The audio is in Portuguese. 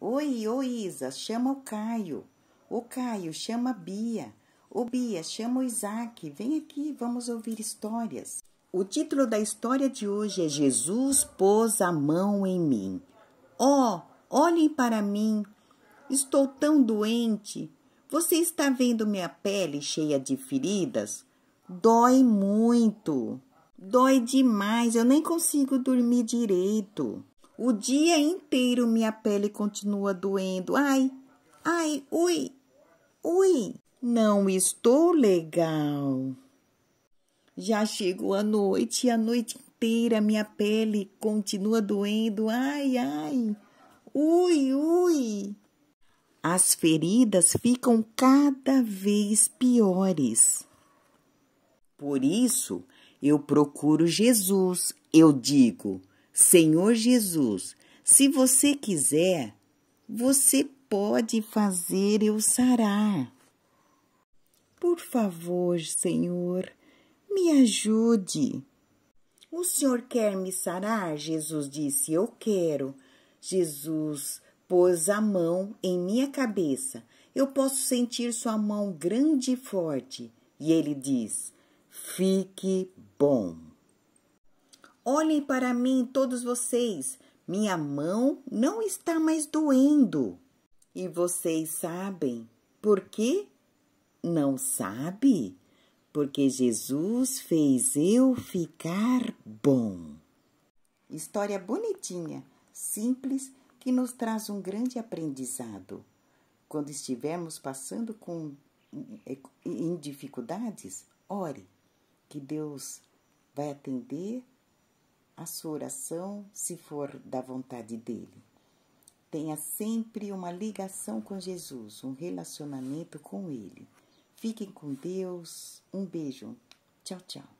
Oi, oi, Isa, chama o Caio. O Caio chama a Bia. O Bia chama o Isaac. Vem aqui, vamos ouvir histórias. O título da história de hoje é Jesus pôs a mão em mim. Oh, olhem para mim. Estou tão doente. Você está vendo minha pele cheia de feridas? Dói muito. Dói demais, eu nem consigo dormir direito. O dia inteiro minha pele continua doendo. Ai, ai, ui, ui, não estou legal. Já chegou a noite e a noite inteira minha pele continua doendo. Ai, ai, ui, ui. As feridas ficam cada vez piores. Por isso, eu procuro Jesus. Eu digo: Senhor Jesus, se você quiser, você pode fazer eu sarar. Por favor, Senhor, me ajude. O Senhor quer me sarar? Jesus disse: Eu quero. Jesus pôs a mão em minha cabeça. Eu posso sentir sua mão grande e forte. E ele diz: Fique bom. Olhem para mim, todos vocês. Minha mão não está mais doendo. E vocês sabem por quê? Não sabe? Porque Jesus fez eu ficar bom. História bonitinha, simples, que nos traz um grande aprendizado. Quando estivermos passando com, eh, em dificuldades, ore, que Deus vai atender a sua oração, se for da vontade dele. Tenha sempre uma ligação com Jesus, um relacionamento com ele. Fiquem com Deus. Um beijo. Tchau, tchau.